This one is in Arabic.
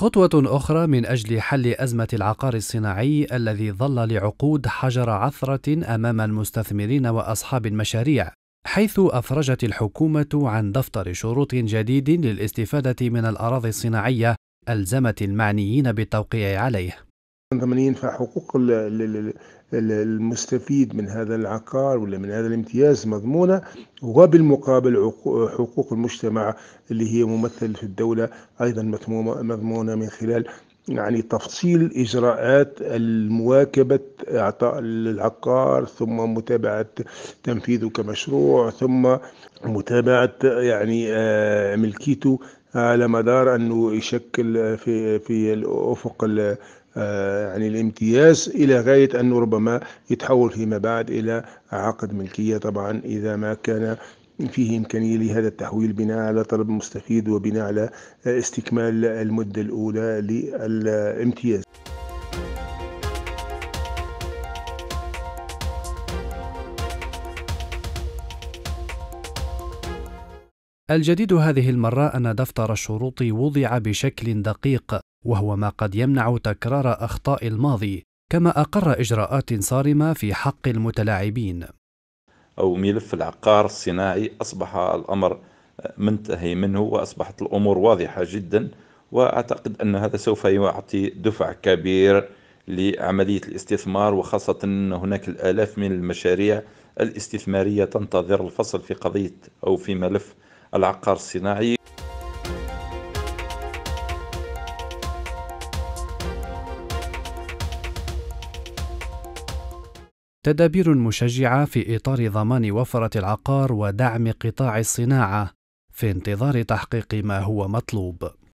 خطوة أخرى من أجل حل أزمة العقار الصناعي الذي ظل لعقود حجر عثرة أمام المستثمرين وأصحاب المشاريع، حيث أفرجت الحكومة عن دفتر شروط جديد للاستفادة من الأراضي الصناعية ألزمت المعنيين بالتوقيع عليه. ضمنيا فحقوق المستفيد من هذا العقار ولا من هذا الامتياز مضمونة وبالمقابل حقوق المجتمع اللي هي ممثلة في الدولة أيضا مضمونة من خلال يعني تفصيل إجراءات المواكبة إعطاء العقار ثم متابعة تنفيذه كمشروع ثم متابعة يعني آه، ملكيته على مدار انه يشكل في في الافق آه، يعني الامتياز إلى غاية أنه ربما يتحول فيما بعد إلى عقد ملكية طبعا إذا ما كان فيه إمكانية لهذا التحويل بناء على طلب المستفيد وبناء على استكمال المدة الأولى للامتياز الجديد هذه المرة أن دفتر الشروط وضع بشكل دقيق وهو ما قد يمنع تكرار اخطاء الماضي كما اقر اجراءات صارمه في حق المتلاعبين او ملف العقار الصناعي اصبح الامر آه، منتهي منه واصبحت الامور واضحه جدا واعتقد ان هذا سوف يعطي دفع كبير لعمليه الاستثمار وخاصه ان هناك الالاف من المشاريع الاستثماريه تنتظر الفصل في قضيه او في ملف العقار الصناعي تدابير مشجعة في إطار ضمان وفرة العقار ودعم قطاع الصناعة في انتظار تحقيق ما هو مطلوب